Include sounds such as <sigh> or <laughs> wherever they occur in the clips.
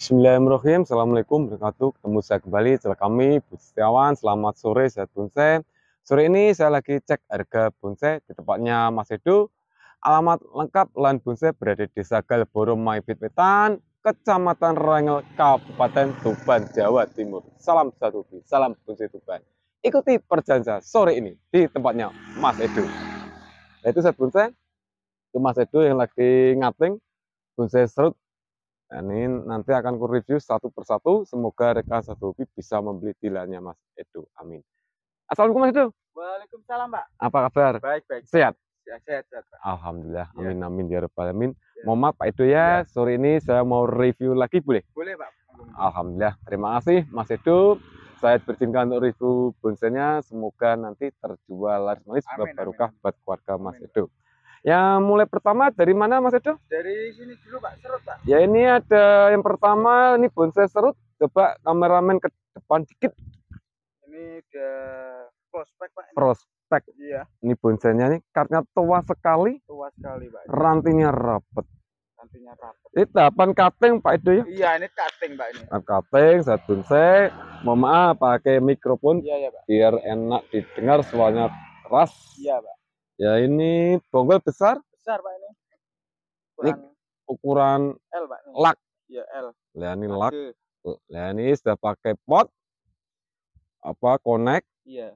Bismillahirrahmanirrahim. Assalamualaikum warahmatullahi wabarakatuh. Ketemu saya kembali. selamat kami Budi Setiawan. Selamat sore, saya bonsai. Sore ini saya lagi cek harga bonsai di tempatnya Mas Edo. Alamat lengkap lahan bonsai berada di Desa Galboro Maibit Wetan, Kecamatan Rangel, Kabupaten Tuban, Jawa Timur. Salam satu salam bonsai Tuban. Ikuti perjanjian sore ini di tempatnya Mas Edo. Nah, itu saya bonsai. Itu Mas Edo yang lagi ngating bonsai serut dan ini nanti akan ku review satu persatu. Semoga rekan satu hobi bisa membeli tilanya Mas Edo. Amin. Assalamualaikum Mas Edo. Waalaikumsalam Pak. Apa kabar? Baik baik. Sehat. Sehat sehat. sehat Pak. Alhamdulillah. Iya. Amin ya. amin ya rabbal Amin. Ya. Mohon maaf Pak Edo ya. ya. Sore ini saya mau review lagi boleh? Boleh Pak. Alhamdulillah. Terima kasih Mas Edo. Saya berjinkan untuk review bonsainya. Semoga nanti terjual laris manis amin, barokah buat keluarga Mas Edo. Yang mulai pertama dari mana Mas Edo? Dari sini dulu Pak, serut Pak. Ya ini ada yang pertama ini bonsai serut. Coba kameramen ke depan dikit. Ini ada prospek Pak. Prospek. Iya. Ini bonsainya nih karena tua sekali. Tua sekali Pak. Rantinya rapet. Rantinya rapet. Ini tahapan cutting Pak Edo ya? Iya ini cutting Pak ini. Nah, cutting, saat bonsai. Mohon maaf pakai mikrofon. Iya iya Pak. Biar enak didengar suaranya keras. Iya Pak. Ya ini bonggol besar? Besar Pak ini. Ukuran, ini ukuran L Pak. Ini. Lak. Ya L. Lihat ini lak. Lihat ini sudah pakai pot apa konek? Iya.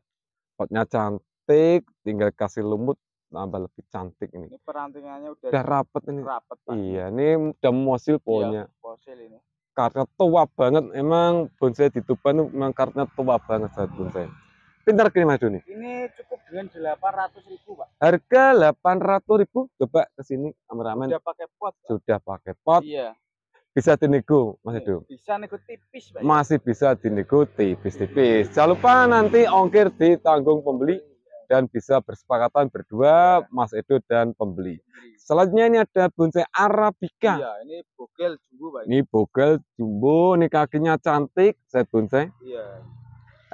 Potnya cantik, tinggal kasih lumut tambah lebih cantik ini. Ini perantingannya udah, udah rapet ini. Rapet, Pak. Iya, ini udah mosil iya, pohonnya. Iya, mosil ini. Karena tua banget, emang bonsai di Tuban memang karena tua banget saat bonsai. Pintar kirim madu nih. Ini cukup dengan delapan ratus ribu, Pak. Harga delapan ratus ribu, Coba kesini, sini kameramen. Sudah pakai pot. Pak. Sudah pakai pot. Iya. Bisa dinego, Mas Edo. Eh, bisa nego tipis, Pak. Masih bisa dinego tipis-tipis. Jangan lupa nanti ongkir ditanggung pembeli dan bisa bersepakatan berdua Mas Edo dan pembeli. Selanjutnya ini ada bonsai Arabica. Iya, ini bogel jumbo, Pak. Ini bogel jumbo, ini kakinya cantik, set bonsai. Iya.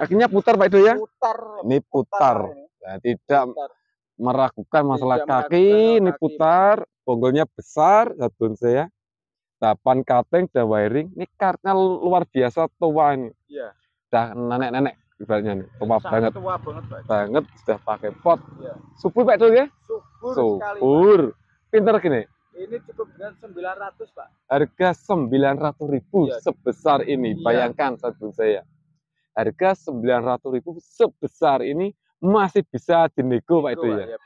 Akhirnya putar Pak Ido ya. Putar. Ini putar. putar. Nah, tidak putar. meragukan masalah tidak kaki, meragukan ini kaki. putar, bonggolnya besar, sabun saya. Tapan cutting, dan wiring, ini kartnya luar biasa tua ini. Iya. Dah nenek-nenek ibaratnya nih, tua Sangat banget. Tua banget, Pak. Banget sudah pakai pot. Iya. Subur Pak Ido ya? Subur, Subur. Sekali, Pinter gini. Ini cukup dengan 900, Pak. Harga 900.000 iya. sebesar ini. Iya. Bayangkan sabun saya harga sembilan ratus ribu sebesar ini masih bisa dinego Pak itu ya. ya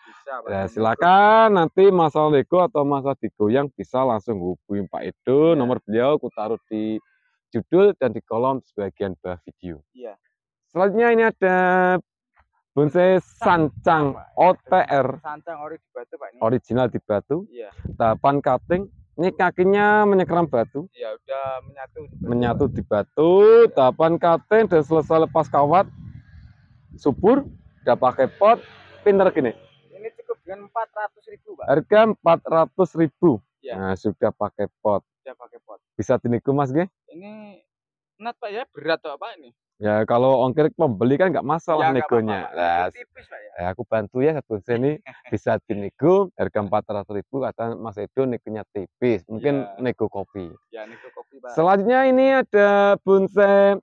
Ya, silakan nanti Mas Nego atau Mas Digo yang bisa langsung hubungi Pak itu ya. nomor beliau aku taruh di judul dan di kolom sebagian bawah video. Iya. Selanjutnya ini ada bonsai sancang, OTR. Sancang ori di batu Pak ini. Original di batu. Iya. Tahapan cutting ini kakinya menyekram batu. Ya udah menyatu. Menyatu di batu, ya. Tapan katen dan selesai lepas kawat, subur, udah pakai pot, pinter gini. Ini cukup dengan empat ratus ribu, Pak. Harga empat ratus ribu. Ya. Nah, sudah pakai pot. Sudah pakai pot. Bisa tiniku, Mas, G? Ini enak, Pak, ya? Berat, apa ini? Ya kalau ongkir pembeli kan nggak masalah ya, negonya. Nah, ya. Eh, aku bantu ya satu sini <laughs> bisa dinego harga empat ratus ribu kata Mas Edo negonya tipis. Iya. Mungkin ya. nego kopi. Ya nego kopi. Selanjutnya ini ada bonsai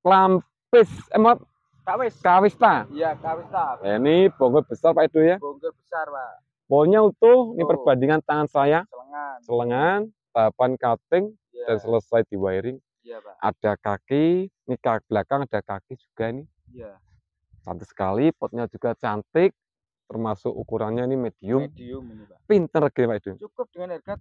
klampis emot eh, kawis kawista. Iya kawista. Ya, ini bonggol besar Pak Edo ya. Bonggol besar Pak. Polnya utuh. Ini perbandingan tangan saya. Selengan. Selengan. Tahapan cutting ya. dan selesai di wiring Ya, Pak. Ada kaki, ini kaki belakang ada kaki juga nih. Ya. Cantik sekali, potnya juga cantik termasuk ukurannya ini medium. Medium ini, Pak. Pinter gini, Pak Cukup dengan harga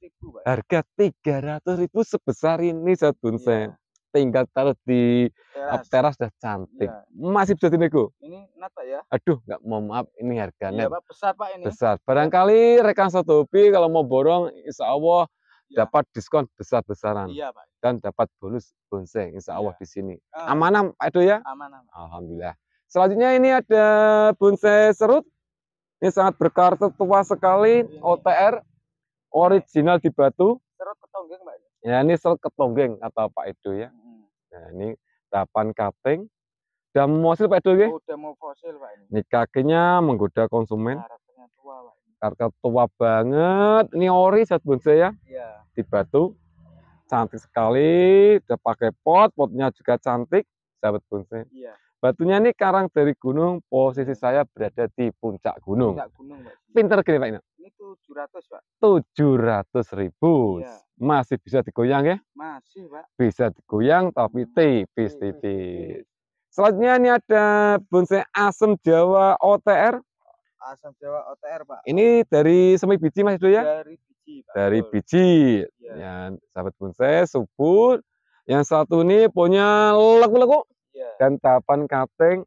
ribu, Pak. Harga ribu sebesar ini saya bonsai. Tinggal taruh di eh, teras, teras sudah cantik. Ya. Masih bisa dinego. Ini nata ya? Aduh, nggak mau maaf ini harganya. Ya, Pak, besar Pak ini. Besar. Iya. Barangkali rekan satu hobi kalau mau borong insya Allah ya. dapat diskon besar-besaran. Iya, Pak dan dapat bonus bonsai insya Allah ya. di sini. Ah, iya. Amanah Pak Edo ya? Amanah. Alhamdulillah. Selanjutnya ini ada bonsai serut. Ini sangat berkarakter tua sekali, iya, iya, OTR, original di batu. Serut ketonggeng Mbak. Ya, ya ini serut ketonggeng atau Pak Edo ya. Hmm. Nah ini tapan kating. Udah mau fosil Pak Edo ya? Oh, udah mau fosil Pak. Ini, ini kakinya menggoda konsumen. karena tua Pak. Karakter tua banget. Ini ori saat bonsai ya? Iya. Di batu cantik sekali udah pakai pot potnya juga cantik sahabat bonsai iya. batunya ini karang dari gunung posisi saya berada di puncak gunung puncak gunung Pak. pinter gini Pak ini. ini 700 Pak 700 ribu iya. masih bisa digoyang ya masih Pak bisa digoyang tapi tipis-tipis selanjutnya ini ada bonsai asem Jawa OTR asam jawa OTR pak ini dari semi biji mas itu ya dari dari biji. Iya. Ya, sahabat bonsai subur. Yang satu ini punya leku-leku ya. dan tapan kating.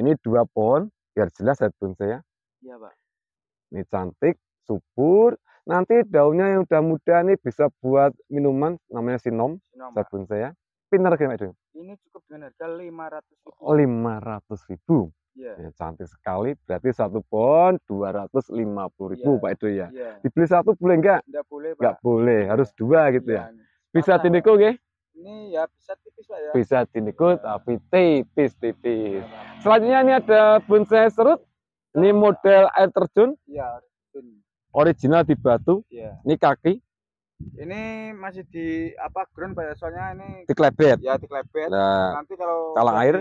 Ini dua pohon biar jelas sahabat bonsai ya. Iya, Pak. Ini cantik, subur. Nanti daunnya yang udah muda ini bisa buat minuman namanya sinom, sinom sahabat bonsai ya. Pinter kayak itu ini cukup dengan harga ratus ribu. Oh, ratus ribu. Yeah. Ya, cantik sekali. Berarti satu pohon puluh ribu yeah. Pak itu ya. Yeah. Dibeli satu boleh enggak? Enggak boleh Pak. Enggak boleh, harus iya. dua gitu yeah. ya. Iya. Bisa tiniku oke Ini ya bisa tipis lah ya. Bisa tiniku yeah. tapi tipis-tipis. Yeah. Selanjutnya ini ada bonsai serut. Ini iya. model air terjun. Iya, yeah. Original di batu. Yeah. Ini kaki ini masih di apa ground Pak, soalnya ini diklebet ya diklebet nah, nanti kalau kalau air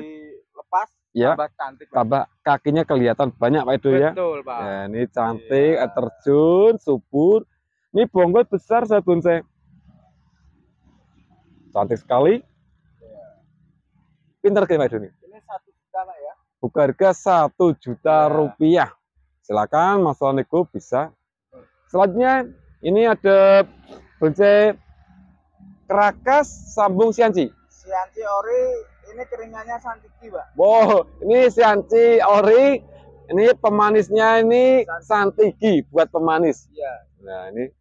lepas ya tambah cantik tambah pak. kakinya kelihatan banyak pak itu ya betul pak ya, ini cantik iya. terjun subur ini bonggol besar saya bonsai cantik sekali Pintar pinter kayak pak ini ini satu juta pak ya buka harga satu juta ya. rupiah silakan Mas Roniku bisa selanjutnya ini ada Bunce Kerakas sambung Sianci. Sianci ori ini keringannya santiki, Pak. Wow, ini Sianci ori ini pemanisnya ini santiki, buat pemanis. Iya. Nah, ini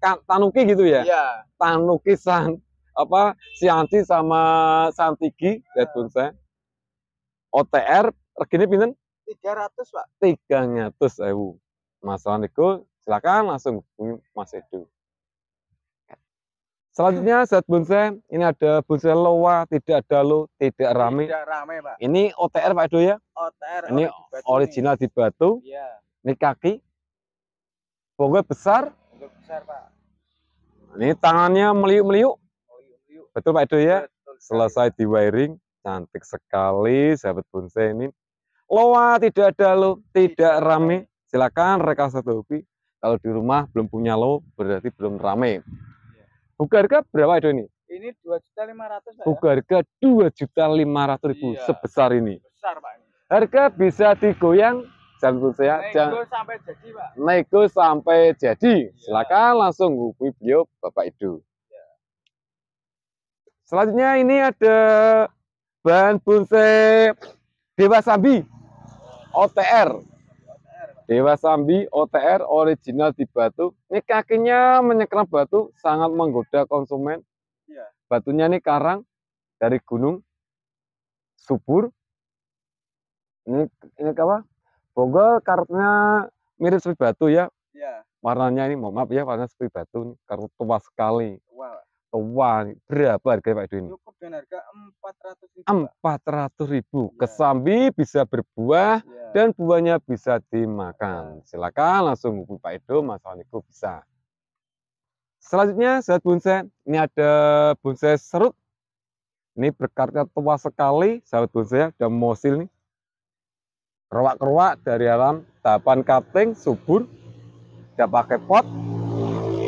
tanuki gitu ya? Iya. Tanuki san apa Sianci sama Santiki ya. Bunce. OTR regine pinten? 300, Pak. 300.000. Masalah niku silakan langsung hubungi Mas Edu. Selanjutnya sahabat bonsai, ini ada bonsai loa, tidak ada lo, tidak rame. Tidak rame, Pak. Ini OTR Pak Edo ya? OTR. Ini original di batu. Iya. Ini kaki. Pokoknya besar. Pokoknya besar, Pak. Ini tangannya meliuk-meliuk. meliuk Betul Pak Edo ya? Betul, Selesai di wiring, cantik sekali sahabat bonsai ini. Loa tidak ada lo, tidak rame. Silakan rekan satu hobi. Kalau di rumah belum punya lo, berarti belum rame. Buka harga berapa itu ini? Ini dua juta lima ratus. Ya? Buka harga dua juta lima ratus ribu iya, sebesar ini. Besar pak. Harga bisa digoyang jangan saya nego sampai jadi pak. Nego sampai jadi. Iya. Silakan langsung hubungi beliau bapak itu. Iya. Selanjutnya ini ada bahan bonsai Dewa Sambi OTR Dewa Sambi, OTR, original di batu. Ini kakinya menyekrap batu, sangat menggoda konsumen. Ya. Batunya ini karang dari gunung subur. Ini, ini apa? Bonggol karetnya mirip seperti batu ya. ya. Warnanya ini, mohon maaf ya, warna seperti batu. Kartu tua sekali. Wow. Wah, berapa harga Pak Edwin? Cukup dengan harga 400 ribu. 400 ribu. Ya. Kesambi bisa berbuah ya. dan buahnya bisa dimakan. Iya. Silakan langsung hubungi Pak Edo, Mas Aniku bisa. Selanjutnya, saat bonsai, ini ada bonsai serut. Ini berkarya tua sekali, sahabat bonsai, ada ya, mosil nih. Keruak-keruak dari alam, tahapan cutting, subur, Tidak pakai pot.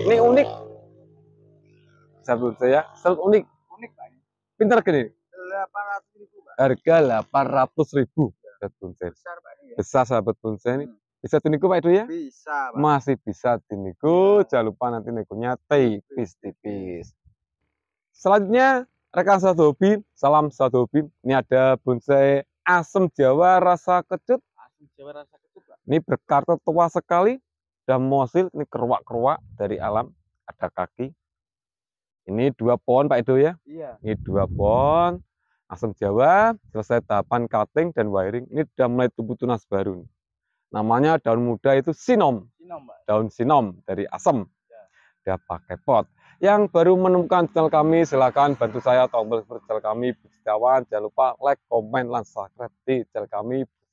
Ini unik, satu saya serut unik. Unik Pak. Pintar gede. 800 ribu Pak. Harga 800 ribu. Ya. Besar Pak ya. Besar sahabat bonsai ini. Hmm. Bisa tiniku Pak itu ya? Bisa Pak. Masih bisa tiniku. Ya. Jangan lupa nanti nikunya tipis-tipis. Selanjutnya rekan satu hobi, salam satu hobi. Ini ada bonsai asem Jawa rasa kecut. Asem Jawa rasa kecut Pak. Ini berkartu tua sekali. Dan mosil ini keruak-keruak dari alam. Ada kaki, ini dua pohon Pak Edo ya? Iya. Ini dua pohon asam jawa, selesai tahapan cutting dan wiring. Ini sudah mulai tumbuh tunas baru. Namanya daun muda itu sinom. sinom Pak. Daun sinom dari asam. Ya. Dia pakai pot. Yang baru menemukan channel kami, silahkan bantu saya tombol channel kami, Bu Jangan lupa like, komen, dan subscribe di channel kami, Bu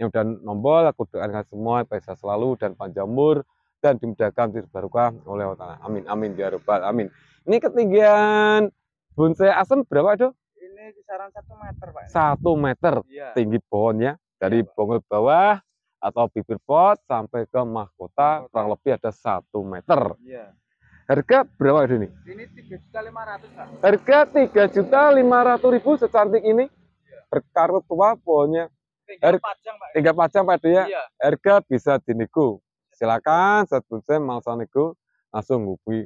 Yang udah nombol, aku doakan semua, bisa selalu, dan panjang umur dan dimudahkan diberkahi oleh Allah Amin amin ya rabbal amin. Ini ketinggian bonsai asem berapa, Dok? Ini kisaran satu meter, Pak. Satu meter ya. tinggi pohonnya dari ya, bonggol bawah atau bibir pot sampai ke mahkota Mahkota. kurang lebih ada satu meter. Ya. Harga berapa ini? Ini tiga juta lima ratus. Harga tiga juta lima ratus ribu secantik ini. Ya. Berkarut tua pohonnya. Tiga pajang, Pak. Tiga Ya. Harga bisa dinego. Silakan, saat saya mau nego langsung hubungi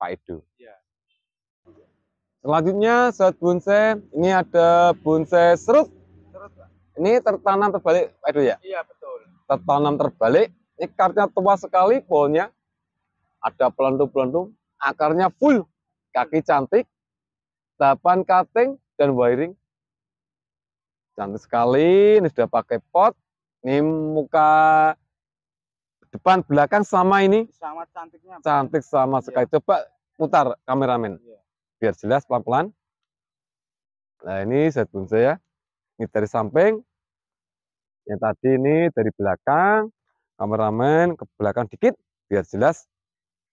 Pak Edo. Ya. Selanjutnya saat bonsai, ini ada bonsai serut. serut ini tertanam terbalik Pak Edo ya? Iya betul. Tertanam terbalik, ini karena tua sekali pohonnya. Ada pelantung pelantung. akarnya full, kaki cantik, tapan cutting dan wiring. Cantik sekali, ini sudah pakai pot. Ini muka depan belakang sama ini sama cantiknya cantik sama iya. sekali coba putar kameramen iya. biar jelas pelan pelan nah ini bonsai ya ini dari samping yang tadi ini dari belakang kameramen ke belakang dikit biar jelas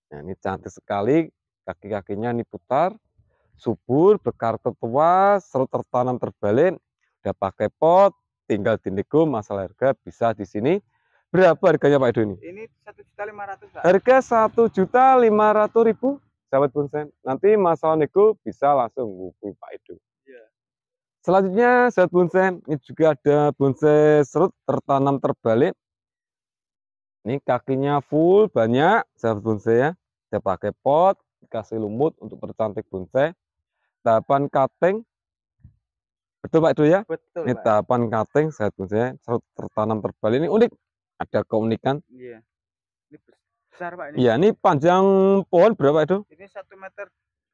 nah ini cantik sekali kaki kakinya ini putar subur berkarakter tua serut tertanam terbalik udah pakai pot tinggal dinego masalah harga bisa di sini Berapa harganya Pak Edo ini? satu juta lima ratus. Harga satu juta lima ratus ribu, sahabat bonsai. Nanti masalah nego bisa langsung hubungi Pak Edo. Ya. Selanjutnya sahabat bonsai, ini juga ada bonsai serut tertanam terbalik. Ini kakinya full banyak, sahabat bonsai ya. Saya pakai pot, dikasih lumut untuk percantik bonsai. Tahapan cutting, betul Pak Edo ya? Betul. Ini Pak. tahapan cutting, sahabat bonsai, serut tertanam terbalik ini unik ada keunikan. Iya. Ini besar Pak ini. Iya, ini panjang pohon berapa itu? Ini satu meter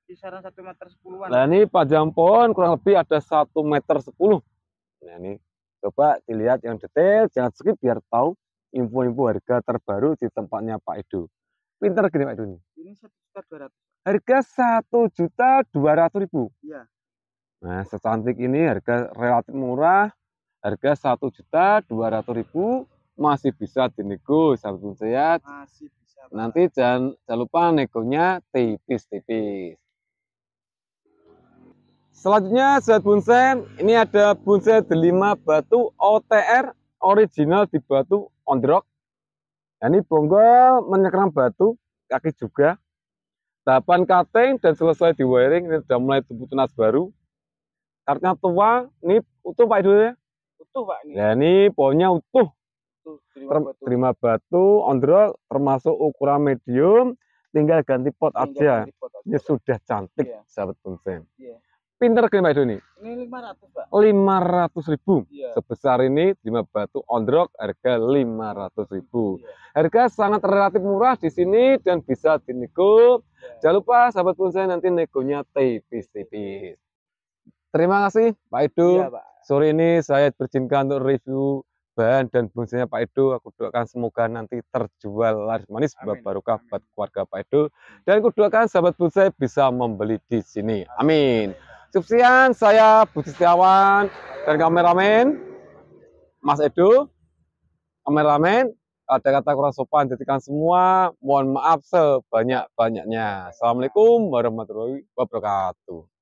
kisaran satu meter sepuluhan. Nah, ini panjang pohon kurang lebih ada satu meter sepuluh. Nah, ini coba dilihat yang detail, jangan skip biar tahu info-info harga terbaru di tempatnya Pak Edo. Pinter gini Pak Edo ini. Ini satu juta dua ratus. Harga satu juta dua ratus ribu. Iya. Nah, secantik ini harga relatif murah, harga satu juta dua ratus ribu masih bisa dinego sahabat sehat masih bisa nanti jangan jangan lupa negonya tipis-tipis selanjutnya sahabat bonsai ini ada bonsai delima batu OTR original di batu on ondrok ini bonggol menyekram batu kaki juga tahapan cutting dan selesai di wiring ini sudah mulai tumbuh tunas baru karena tua ini utuh pak itu ya utuh pak ini. ya ini pohonnya utuh terima, batu. terima batu ondrol termasuk ukuran medium tinggal ganti pot tinggal aja. Ganti Ya, sudah cantik yeah. sahabat bonsai. Iya. Yeah. Pinter kelima itu nih. lima ratus Pak. ribu. Yeah. Sebesar ini lima batu ondrok harga lima ratus ribu. Yeah. Harga sangat relatif murah di sini dan bisa dinego. Yeah. Jangan lupa sahabat bonsai nanti negonya tipis-tipis. Terima kasih Pak itu iya, Sore ini saya berjinkan untuk review bahan dan fungsinya Pak Edo. Aku doakan semoga nanti terjual laris manis buat barokah buat keluarga Pak Edo. Dan aku doakan sahabat bonsai bisa membeli di sini. Amin. Subsian saya Budi Setiawan dan kameramen Mas Edo. Kameramen ada kata kurang sopan jadikan semua mohon maaf sebanyak-banyaknya. Assalamualaikum warahmatullahi wabarakatuh.